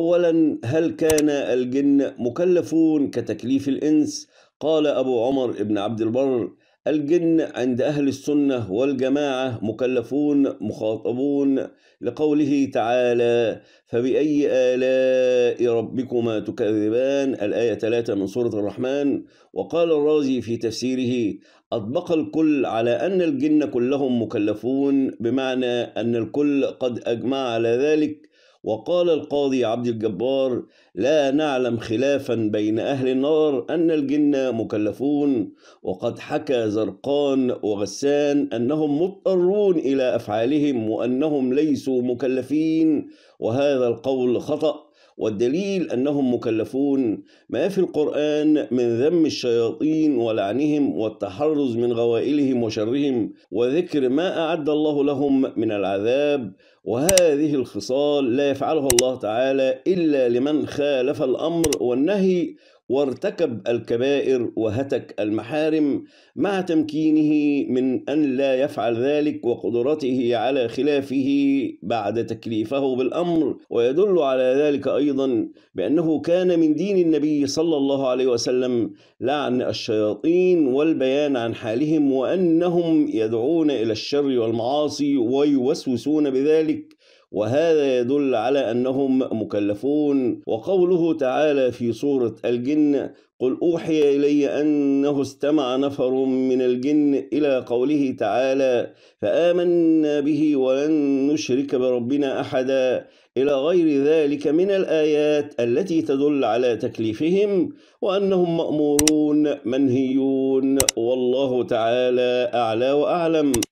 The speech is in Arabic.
أولا هل كان الجن مكلفون كتكليف الإنس؟ قال أبو عمر بن عبد البر الجن عند أهل السنة والجماعة مكلفون مخاطبون لقوله تعالى فبأي آلاء ربكما تكذبان الآية 3 من سورة الرحمن وقال الرازي في تفسيره أطبق الكل على أن الجن كلهم مكلفون بمعنى أن الكل قد أجمع على ذلك وقال القاضي عبد الجبار لا نعلم خلافا بين أهل النار أن الجن مكلفون وقد حكى زرقان وغسان أنهم مضطرون إلى أفعالهم وأنهم ليسوا مكلفين وهذا القول خطأ والدليل أنهم مكلفون ما في القرآن من ذم الشياطين ولعنهم والتحرز من غوائلهم وشرهم وذكر ما أعد الله لهم من العذاب وهذه الخصال لا يفعلها الله تعالى إلا لمن خالف الأمر والنهي وارتكب الكبائر وهتك المحارم مع تمكينه من أن لا يفعل ذلك وقدرته على خلافه بعد تكليفه بالأمر ويدل على ذلك أيضا بأنه كان من دين النبي صلى الله عليه وسلم لعن الشياطين والبيان عن حالهم وأنهم يدعون إلى الشر والمعاصي ويوسوسون بذلك وهذا يدل على أنهم مكلفون وقوله تعالى في سورة الجن قل أوحي إلي أنه استمع نفر من الجن إلى قوله تعالى فآمنا به ولن نشرك بربنا أحدا إلى غير ذلك من الآيات التي تدل على تكليفهم وأنهم مأمورون منهيون والله تعالى أعلى وأعلم